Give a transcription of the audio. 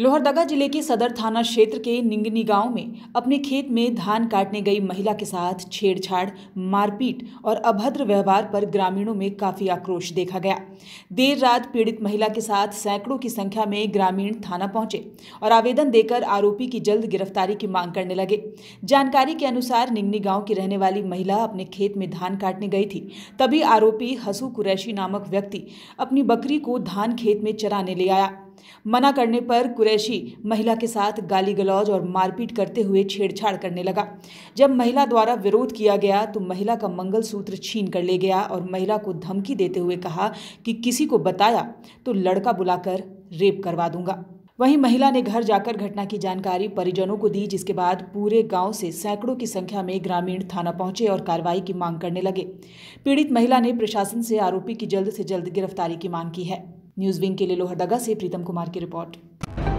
लोहरदगा जिले के सदर थाना क्षेत्र के निंगनी गांव में अपने खेत में धान काटने गई महिला के साथ छेड़छाड़ मारपीट और अभद्र व्यवहार पर ग्रामीणों में काफी आक्रोश देखा गया देर रात पीड़ित महिला के साथ सैकड़ों की संख्या में ग्रामीण थाना पहुंचे और आवेदन देकर आरोपी की जल्द गिरफ्तारी की मांग करने लगे जानकारी के अनुसार निंगनी गाँव की रहने वाली महिला अपने खेत में धान काटने गई थी तभी आरोपी हसू कुरैशी नामक व्यक्ति अपनी बकरी को धान खेत में चराने ले आया मना करने पर कुरैशी महिला के साथ गाली गलौज और मारपीट करते हुए छेड़छाड़ करने लगा जब महिला द्वारा विरोध किया गया तो महिला का मंगलसूत्र छीन कर ले गया और महिला को धमकी देते हुए कहा कि किसी को बताया तो लड़का बुलाकर रेप करवा दूंगा वहीं महिला ने घर जाकर घटना की जानकारी परिजनों को दी जिसके बाद पूरे गांव से सैकड़ों की संख्या में ग्रामीण थाना पहुंचे और कार्रवाई की मांग करने लगे पीड़ित महिला ने प्रशासन से आरोपी की जल्द से जल्द गिरफ्तारी की मांग की है न्यूज़ विंग के लिए लोहरदगा से प्रीतम कुमार की रिपोर्ट